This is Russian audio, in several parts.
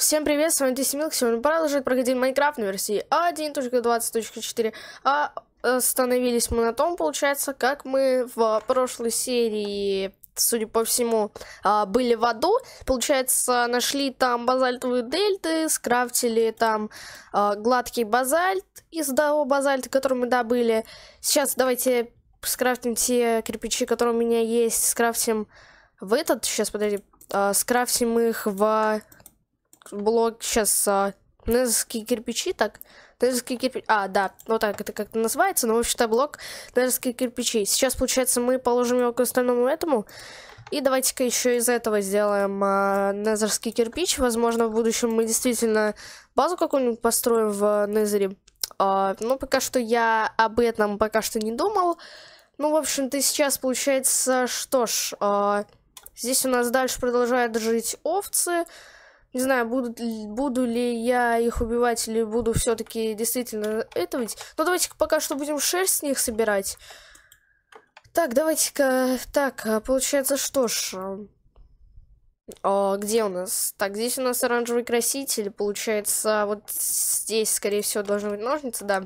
Всем привет, с вами Тиси Милк, сегодня продолжит проходить Майнкрафт на версии 1.20.4 А остановились э, мы на том, получается, как мы в прошлой серии, судя по всему, а, были в аду Получается, нашли там базальтовые дельты, скрафтили там а, гладкий базальт из того базальта, который мы добыли Сейчас давайте скрафтим те кирпичи, которые у меня есть, скрафтим в этот, сейчас, подожди, а, скрафтим их в блок сейчас а, незерские ну, кирпичи, так? Незерские ну, кирпичи... А, да, вот так это как-то называется, но вообще-то блок незерские ну, кирпичи. Сейчас, получается, мы положим его к остальному этому. И давайте-ка еще из этого сделаем а, незерский кирпич. Возможно, в будущем мы действительно базу какую-нибудь построим в Незере. А, но пока что я об этом пока что не думал. Ну, в общем-то, сейчас получается, что ж, а, здесь у нас дальше продолжают жить Овцы. Не знаю, будут, буду ли я их убивать или буду все-таки действительно это ведь. Но ну, давайте пока что будем шерсть с них собирать. Так, давайте-ка... Так, а получается, что ж... О, а, где у нас? Так, здесь у нас оранжевый краситель. Получается, вот здесь, скорее всего, должны быть ножницы, да.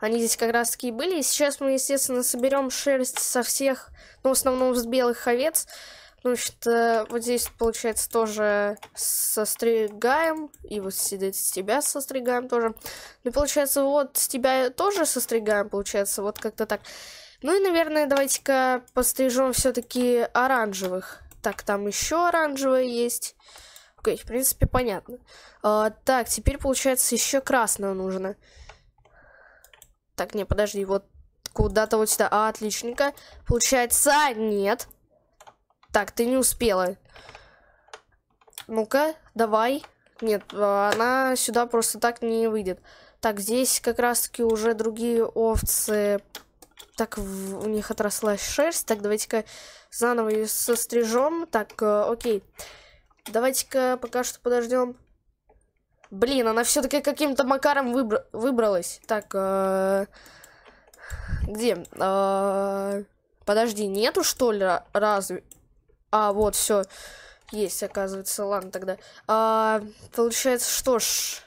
Они здесь как раз таки и были. И сейчас мы, естественно, соберем шерсть со всех, ну, в основном с белых овец. Потому что вот здесь получается тоже состригаем. И вот сидит с тебя состригаем тоже. Ну получается вот с тебя тоже состригаем, получается. Вот как-то так. Ну и, наверное, давайте-ка пострижем все-таки оранжевых. Так, там еще оранжевое есть. Окей, okay, в принципе, понятно. А, так, теперь, получается, еще красного нужно. Так, не, подожди, вот куда-то вот сюда. А, отличненько. Получается, нет. Так, ты не успела. Ну-ка, давай. Нет, а, она сюда просто так не выйдет. Так, здесь как раз-таки уже другие овцы. Так, у них отросла шерсть. Так, давайте-ка заново ее сострижем. Так, э, окей. Давайте-ка пока что подождем. Блин, она все-таки каким-то макаром выбра выбралась. Так, э, где? Э, подожди, нету что ли разве? А, вот, все. Есть, оказывается. Ладно, тогда. А, получается, что ж.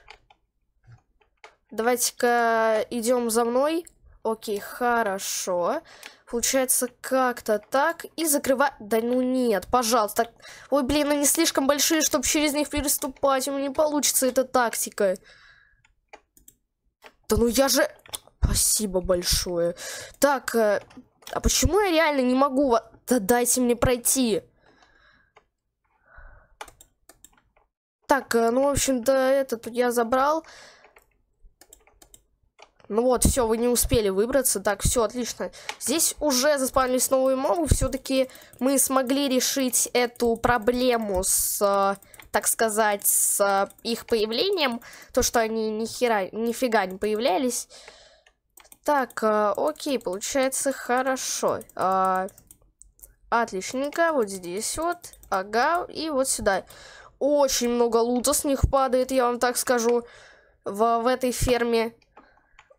Давайте-ка идем за мной. Окей, хорошо. Получается, как-то так. И закрывать... Да ну нет, пожалуйста. Ой, блин, они слишком большие, чтобы через них переступать. У меня не получится эта тактика. Да ну я же... Спасибо большое. Так, э, а почему я реально не могу... Да дайте мне пройти. Так, э, ну, в общем-то, этот я забрал. Ну вот, все, вы не успели выбраться. Так, все, отлично. Здесь уже заспавнились новые мобы. Все-таки мы смогли решить эту проблему с, э, так сказать, с э, их появлением. То, что они ни хера, нифига не появлялись. Так, э, окей, получается хорошо. Э, отличненько, вот здесь вот, ага, и вот сюда очень много лута с них падает, я вам так скажу, в, в этой ферме.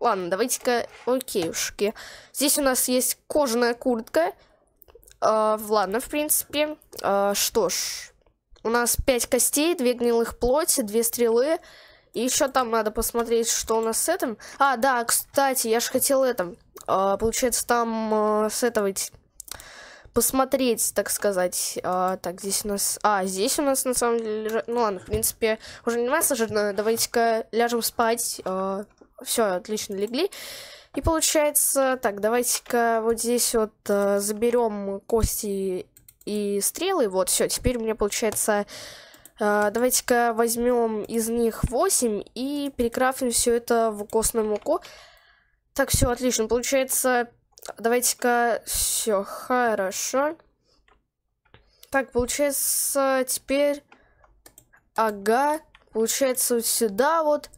Ладно, давайте-ка... окейушки. Здесь у нас есть кожаная куртка. Э, ладно, в принципе. Э, что ж. У нас 5 костей, 2 гнилых плоти, 2 стрелы. И еще там надо посмотреть, что у нас с этим. А, да, кстати, я же хотел этом. Э, а, получается, там э, с этого посмотреть, так сказать. А, так, здесь у нас... А, здесь у нас, на самом деле... Ну ладно, в принципе, уже не массаж, давайте-ка ляжем спать. А, все, отлично, легли. И получается, так, давайте-ка вот здесь вот а, заберем кости и стрелы. Вот, все, теперь у меня получается... А, давайте-ка возьмем из них 8 и перекрафтим все это в костную муку. Так, все отлично. Получается, Давайте-ка все хорошо. Так, получается, теперь... Ага. Получается, вот сюда вот.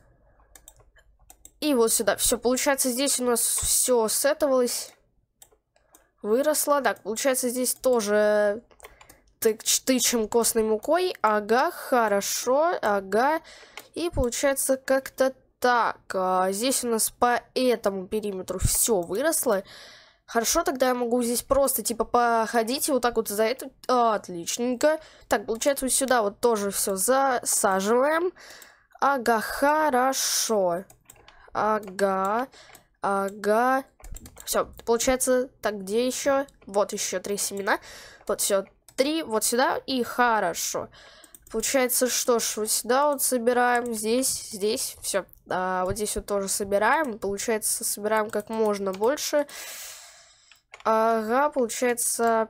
И вот сюда. Все, получается, здесь у нас все сетовалось. Выросло. Так, получается, здесь тоже тык тычем костной мукой. Ага, хорошо. Ага. И получается, как-то так, а, здесь у нас по этому периметру все выросло. Хорошо, тогда я могу здесь просто, типа, походить и вот так вот за эту... А, отличненько. Так, получается, вот сюда вот тоже все засаживаем. Ага, хорошо. Ага, ага. Все, получается, так, где еще? Вот еще три семена. Вот все, три вот сюда и Хорошо. Получается, что ж, вот сюда вот собираем, здесь, здесь, все. А, вот здесь вот тоже собираем. Получается, собираем как можно больше. Ага, получается,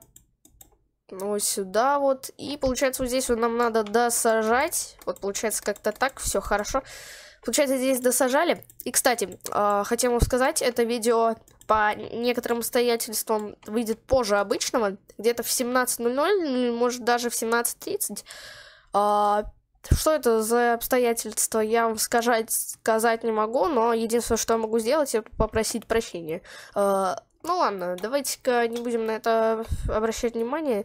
ну, вот сюда вот. И получается, вот здесь вот нам надо досажать. Вот получается как-то так, все хорошо. Получается, здесь досажали. И, кстати, э, хотел вам сказать, это видео по некоторым обстоятельствам выйдет позже обычного. Где-то в 17.00, может даже в 17.30. А, что это за обстоятельства, я вам сказать, сказать не могу, но единственное, что я могу сделать, это попросить прощения. А, ну ладно, давайте-ка не будем на это обращать внимание.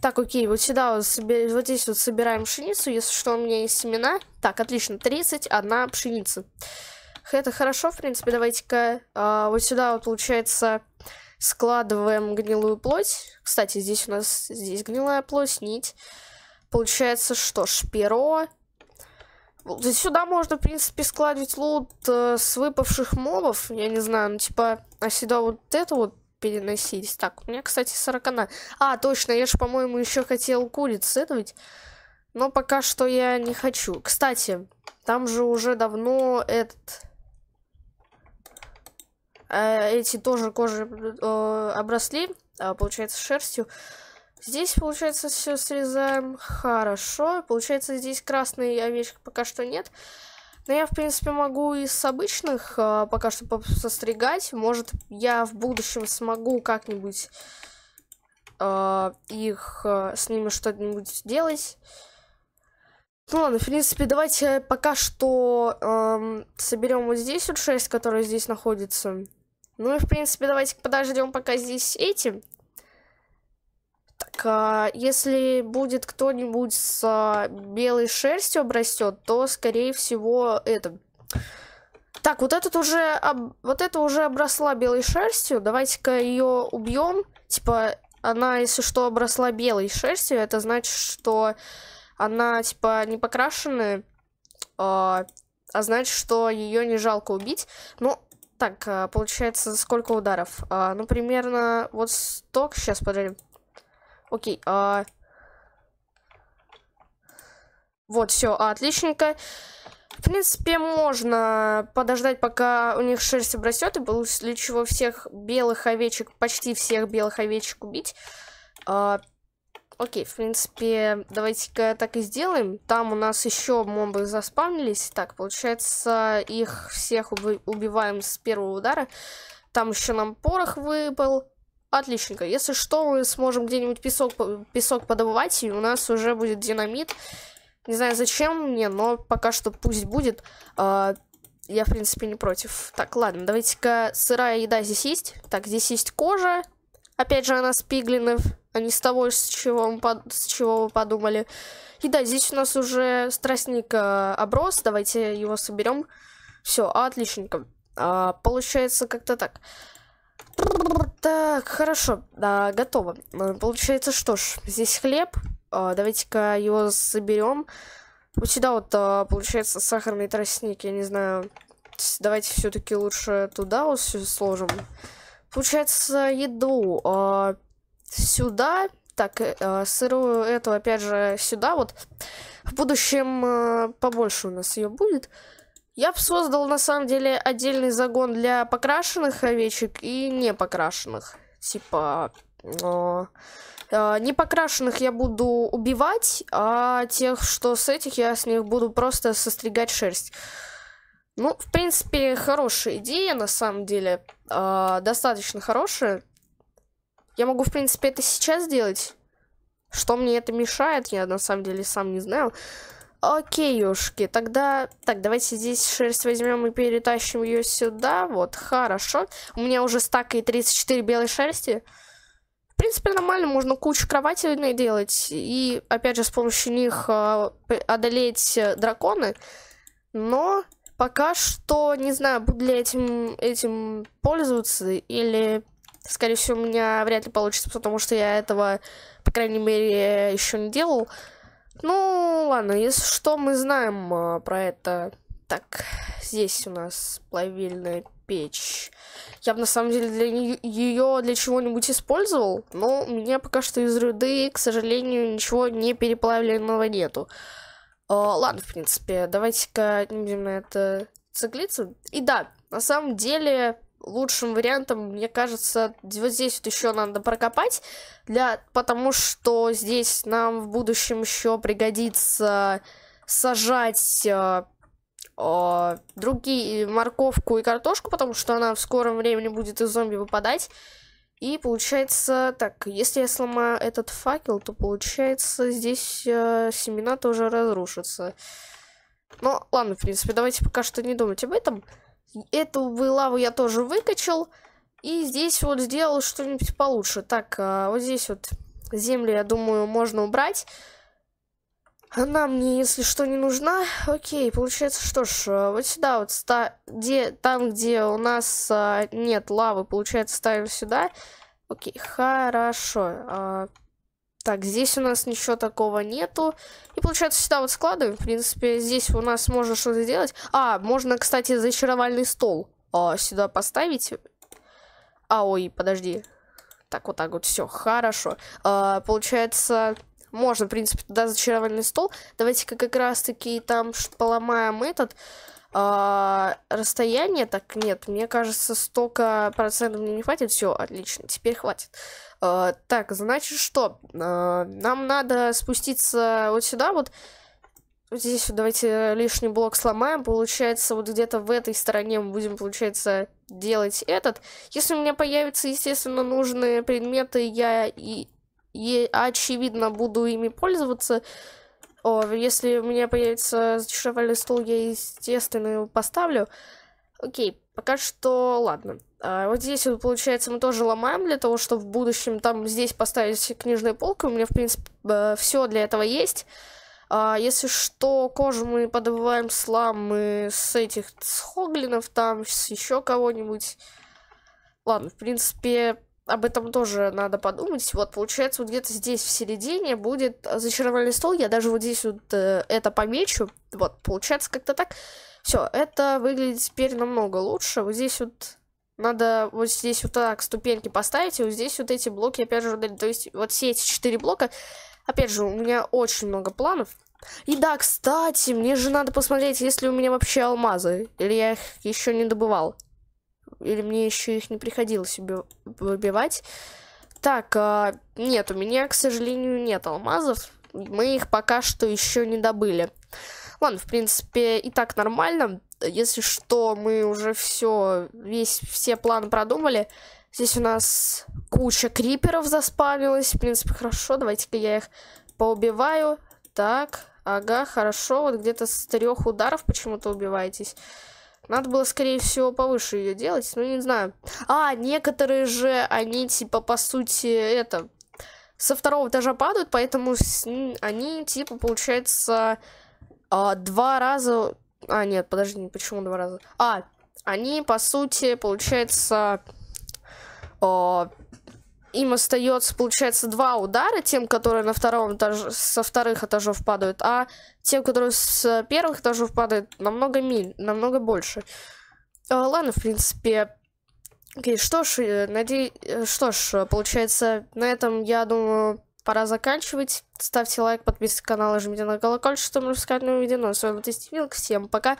Так, окей, вот сюда вот, вот здесь вот собираем пшеницу, если что, у меня есть семена. Так, отлично, 31 пшеница. Это хорошо, в принципе, давайте-ка э, вот сюда вот, получается, складываем гнилую плоть. Кстати, здесь у нас здесь гнилая плоть, нить. Получается, что ж перо. Сюда можно, в принципе, складывать лут э, с выпавших мобов. Я не знаю, ну, типа, а сюда вот это вот переносить. Так, у меня, кстати, сорокана. А, точно, я же, по-моему, еще хотел куриц следовать. Но пока что я не хочу. Кстати, там же уже давно этот... Э, эти тоже кожи э, обросли, э, получается, шерстью. Здесь, получается, все срезаем хорошо. Получается, здесь красной овечек пока что нет. Но я, в принципе, могу и с обычных э, пока что состригать. Может, я в будущем смогу как-нибудь э, их э, с ними что-нибудь сделать. Ну ладно, в принципе, давайте пока что эм, соберем вот здесь вот шерсть, которая здесь находится. Ну и, в принципе, давайте подождем, пока здесь эти так, а если будет кто-нибудь с а, белой шерстью обрастет, то, скорее всего, это... Так, вот, этот уже об... вот это уже обросла белой шерстью. Давайте-ка ее убьем. Типа, она, если что, обросла белой шерстью, это значит, что она, типа, не покрашенная. А, а значит, что ее не жалко убить. Ну, так, а, получается, сколько ударов? А, ну, примерно вот сток. Сейчас, подожди. Окей, а... Вот, все, отличненько. В принципе, можно подождать, пока у них шерсть обрастет, и было после чего всех белых овечек, почти всех белых овечек убить. А, окей, в принципе, давайте-ка так и сделаем. Там у нас еще мобы заспавнились. Так, получается, их всех убиваем с первого удара. Там еще нам порох выпал. Отличненько. Если что, мы сможем где-нибудь песок, песок подобывать, и у нас уже будет динамит. Не знаю, зачем мне, но пока что пусть будет. А, я, в принципе, не против. Так, ладно, давайте-ка сырая еда здесь есть. Так, здесь есть кожа. Опять же, она с пиглинов, а не с того, с чего, мы под... с чего вы подумали. И да, здесь у нас уже страстник э, оброс. Давайте его соберем. Все, отличненько. А, получается как-то так. Так, хорошо, да, готово. Э, получается, что ж, здесь хлеб. А, давайте-ка его соберем. Вот сюда вот, получается, сахарный тростник, я не знаю. Давайте все-таки лучше туда вот все сложим. Получается, еду а, сюда. Так, э, а, сырую эту, опять же, сюда вот. В будущем э, побольше у нас ее будет. Я бы создал на самом деле отдельный загон для покрашенных овечек и не покрашенных. Типа, но... Э, э, не покрашенных я буду убивать, а тех, что с этих, я с них буду просто состригать шерсть. Ну, в принципе, хорошая идея, на самом деле. Э, достаточно хорошая. Я могу, в принципе, это сейчас сделать. Что мне это мешает, я на самом деле сам не знаю. Окейушки, тогда... Так, давайте здесь шерсть возьмем и перетащим ее сюда. Вот, хорошо. У меня уже стак и 34 белой шерсти. В принципе, нормально, можно кучу кроватей делать. И, опять же, с помощью них а, э, одолеть драконы. Но пока что не знаю, буду ли этим, этим пользоваться или... Скорее всего, у меня вряд ли получится, потому что я этого, по крайней мере, еще не делал. Ну, ладно, если что, мы знаем а, про это. Так, здесь у нас плавильная печь. Я бы на самом деле для ее для чего-нибудь использовал, но у меня пока что из руды, к сожалению, ничего не переплавленного нету. А, ладно, в принципе, давайте-ка отнимем на это циклицу. И да, на самом деле лучшим вариантом, мне кажется, вот здесь вот еще надо прокопать, для, потому что здесь нам в будущем еще пригодится сажать э, э, другие морковку и картошку, потому что она в скором времени будет из зомби выпадать. И получается, так, если я сломаю этот факел, то получается здесь э, семена тоже разрушатся. Ну, ладно, в принципе, давайте пока что не думать об этом. Эту лаву я тоже выкачал. И здесь вот сделал что-нибудь получше. Так, а, вот здесь вот земли, я думаю, можно убрать. Она мне, если что, не нужна. Окей, получается, что ж, а, вот сюда вот, ста где, там, где у нас а, нет лавы, получается, ставим сюда. Окей, хорошо. А, так, здесь у нас ничего такого нету. И получается, сюда вот складываем. В принципе, здесь у нас можно что-то сделать. А, можно, кстати, зачаровальный стол а, сюда поставить. А, ой, подожди. Так, вот так вот, все, хорошо. А, получается, можно, в принципе, туда зачаровальный стол. Давайте-ка как раз-таки там поломаем этот... А, расстояние так нет. Мне кажется, столько процентов мне не хватит. Все, отлично, теперь хватит. А, так, значит что? А, нам надо спуститься вот сюда вот. Здесь давайте лишний блок сломаем. Получается, вот где-то в этой стороне мы будем, получается, делать этот. Если у меня появятся, естественно, нужные предметы, я и, и очевидно буду ими пользоваться. О, если у меня появится зачарованный стол, я, естественно, его поставлю. Окей, пока что ладно. А, вот здесь, вот, получается, мы тоже ломаем для того, чтобы в будущем там здесь поставить книжные полки. У меня, в принципе, все для этого есть. А, если что, кожу мы подобываем слам, сламы с этих, с хоглинов там, с еще кого-нибудь. Ладно, в принципе, об этом тоже надо подумать. Вот, получается, вот где-то здесь в середине будет зачарованный стол. Я даже вот здесь вот э, это помечу. Вот, получается как-то так. Все, это выглядит теперь намного лучше. Вот здесь вот надо вот здесь вот так ступеньки поставить, и вот здесь вот эти блоки, опять же, то есть вот все эти четыре блока. Опять же, у меня очень много планов. И да, кстати, мне же надо посмотреть, есть ли у меня вообще алмазы, или я их еще не добывал. Или мне еще их не приходилось выбивать. Так, а, нет, у меня, к сожалению, нет алмазов. Мы их пока что еще не добыли. Ладно, в принципе, и так нормально. Если что, мы уже все, весь, все планы продумали. Здесь у нас куча криперов заспавнилась. В принципе, хорошо. Давайте-ка я их поубиваю. Так, ага, хорошо. Вот где-то с трех ударов почему-то убиваетесь. Надо было, скорее всего, повыше ее делать, ну не знаю. А, некоторые же, они типа, по сути, это, со второго этажа падают, поэтому с... они, типа, получается, а, два раза... А, нет, подожди, почему два раза? А, они, по сути, получается... А, им остается, получается, два удара, тем, которые на втором этаже, со вторых этажов падают, а тем, которые с первых этажов падают, намного миль, намного больше. А, ладно, в принципе. Окей, что ж, э, надеюсь, э, что ж, э, получается, на этом, я думаю, пора заканчивать. Ставьте лайк, подписывайтесь на канал, жмите на колокольчик, чтобы не пропускать новые видео. Ну, а с вами был Тестивилк, всем пока.